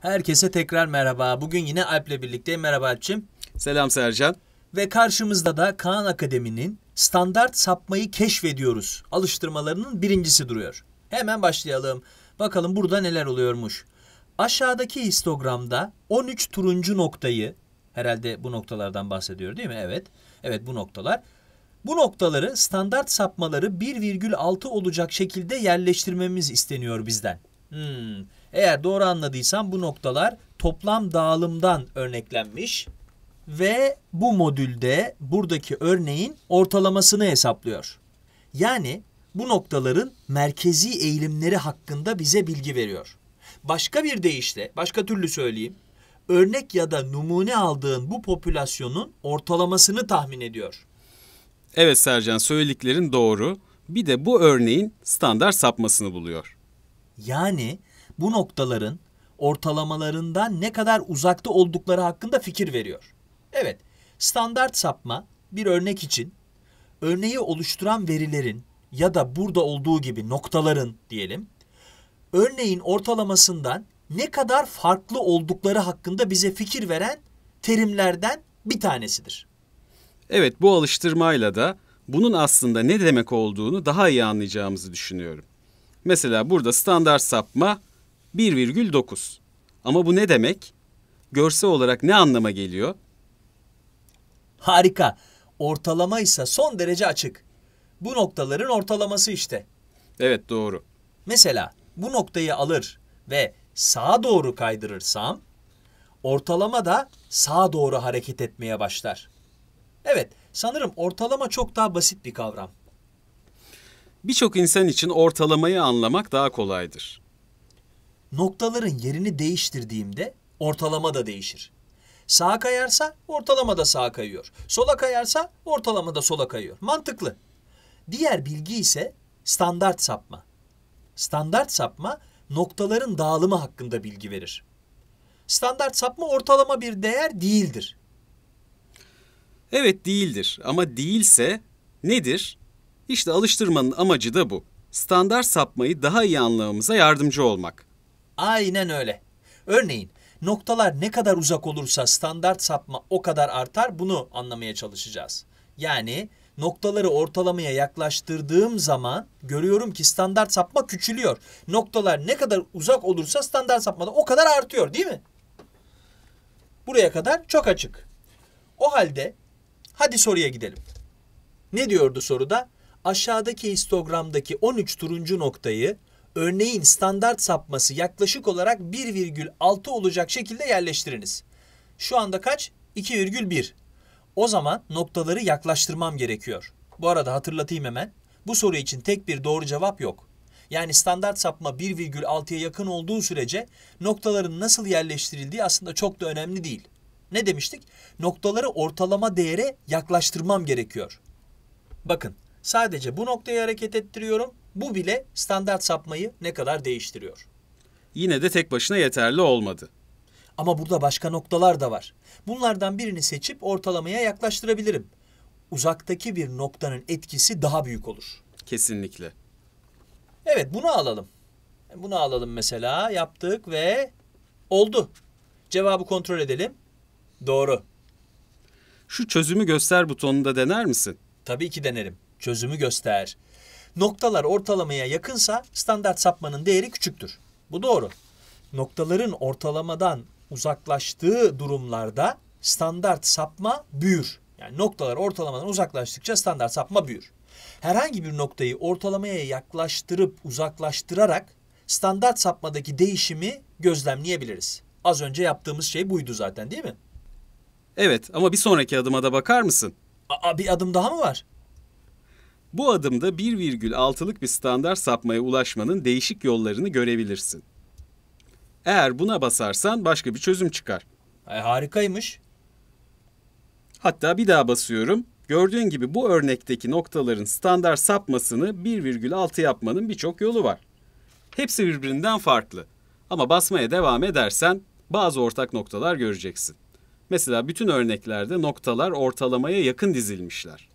Herkese tekrar merhaba. Bugün yine Alp'le birlikte. Merhaba Alp'ciğim. Selam Sercan. Ve karşımızda da Kaan Akademi'nin standart sapmayı keşfediyoruz alıştırmalarının birincisi duruyor. Hemen başlayalım. Bakalım burada neler oluyormuş. Aşağıdaki histogramda 13 turuncu noktayı, herhalde bu noktalardan bahsediyor değil mi? Evet. Evet bu noktalar. Bu noktaları standart sapmaları 1,6 olacak şekilde yerleştirmemiz isteniyor bizden. Hmm. Eğer doğru anladıysam bu noktalar toplam dağılımdan örneklenmiş ve bu modülde buradaki örneğin ortalamasını hesaplıyor. Yani bu noktaların merkezi eğilimleri hakkında bize bilgi veriyor. Başka bir deyişle, başka türlü söyleyeyim. Örnek ya da numune aldığın bu popülasyonun ortalamasını tahmin ediyor. Evet Sercan, söylediklerin doğru. Bir de bu örneğin standart sapmasını buluyor. Yani bu noktaların ortalamalarından ne kadar uzakta oldukları hakkında fikir veriyor. Evet, standart sapma bir örnek için örneği oluşturan verilerin ya da burada olduğu gibi noktaların diyelim, örneğin ortalamasından ne kadar farklı oldukları hakkında bize fikir veren terimlerden bir tanesidir. Evet, bu alıştırmayla da bunun aslında ne demek olduğunu daha iyi anlayacağımızı düşünüyorum. Mesela burada standart sapma 1,9. Ama bu ne demek? Görsel olarak ne anlama geliyor? Harika. Ortalama ise son derece açık. Bu noktaların ortalaması işte. Evet doğru. Mesela bu noktayı alır ve sağa doğru kaydırırsam ortalama da sağa doğru hareket etmeye başlar. Evet, sanırım ortalama çok daha basit bir kavram. Birçok insan için ortalamayı anlamak daha kolaydır noktaların yerini değiştirdiğimde ortalama da değişir. Sağa kayarsa ortalama da sağa kayıyor. Sola kayarsa ortalama da sola kayıyor. Mantıklı. Diğer bilgi ise standart sapma. Standart sapma noktaların dağılımı hakkında bilgi verir. Standart sapma ortalama bir değer değildir. Evet değildir ama değilse nedir? İşte alıştırmanın amacı da bu. Standart sapmayı daha iyi anlamamıza yardımcı olmak. Aynen öyle. Örneğin noktalar ne kadar uzak olursa standart sapma o kadar artar bunu anlamaya çalışacağız. Yani noktaları ortalamaya yaklaştırdığım zaman görüyorum ki standart sapma küçülüyor. Noktalar ne kadar uzak olursa standart sapma da o kadar artıyor değil mi? Buraya kadar çok açık. O halde hadi soruya gidelim. Ne diyordu soruda? Aşağıdaki histogramdaki 13 turuncu noktayı örneğin standart sapması yaklaşık olarak 1,6 olacak şekilde yerleştiriniz. Şu anda kaç? 2,1. O zaman noktaları yaklaştırmam gerekiyor. Bu arada hatırlatayım hemen. Bu soru için tek bir doğru cevap yok. Yani standart sapma 1,6'ya yakın olduğu sürece noktaların nasıl yerleştirildiği aslında çok da önemli değil. Ne demiştik? Noktaları ortalama değere yaklaştırmam gerekiyor. Bakın sadece bu noktayı hareket ettiriyorum bu bile standart sapmayı ne kadar değiştiriyor. Yine de tek başına yeterli olmadı. Ama burada başka noktalar da var. Bunlardan birini seçip ortalamaya yaklaştırabilirim. Uzaktaki bir noktanın etkisi daha büyük olur. Kesinlikle. Evet bunu alalım. Bunu alalım mesela yaptık ve oldu. Cevabı kontrol edelim. Doğru. Şu çözümü göster butonunda dener misin? Tabii ki denerim. Çözümü göster noktalar ortalamaya yakınsa standart sapmanın değeri küçüktür. Bu doğru. Noktaların ortalamadan uzaklaştığı durumlarda standart sapma büyür. Yani noktalar ortalamadan uzaklaştıkça standart sapma büyür. Herhangi bir noktayı ortalamaya yaklaştırıp uzaklaştırarak standart sapmadaki değişimi gözlemleyebiliriz. Az önce yaptığımız şey buydu zaten değil mi? Evet ama bir sonraki adıma da bakar mısın? Aa, bir adım daha mı var? Bu adımda 1,6'lık bir standart sapmaya ulaşmanın değişik yollarını görebilirsin. Eğer buna basarsan başka bir çözüm çıkar. Ay, harikaymış. Hatta bir daha basıyorum. Gördüğün gibi bu örnekteki noktaların standart sapmasını 1,6 yapmanın birçok yolu var. Hepsi birbirinden farklı. Ama basmaya devam edersen bazı ortak noktalar göreceksin. Mesela bütün örneklerde noktalar ortalamaya yakın dizilmişler.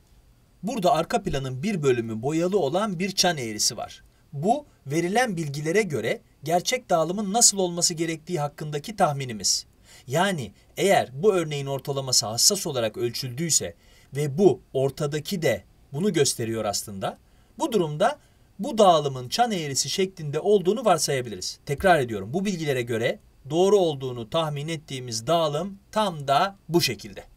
Burada arka planın bir bölümü boyalı olan bir çan eğrisi var. Bu verilen bilgilere göre gerçek dağılımın nasıl olması gerektiği hakkındaki tahminimiz. Yani eğer bu örneğin ortalaması hassas olarak ölçüldüyse ve bu ortadaki de bunu gösteriyor aslında. Bu durumda bu dağılımın çan eğrisi şeklinde olduğunu varsayabiliriz. Tekrar ediyorum bu bilgilere göre doğru olduğunu tahmin ettiğimiz dağılım tam da bu şekilde.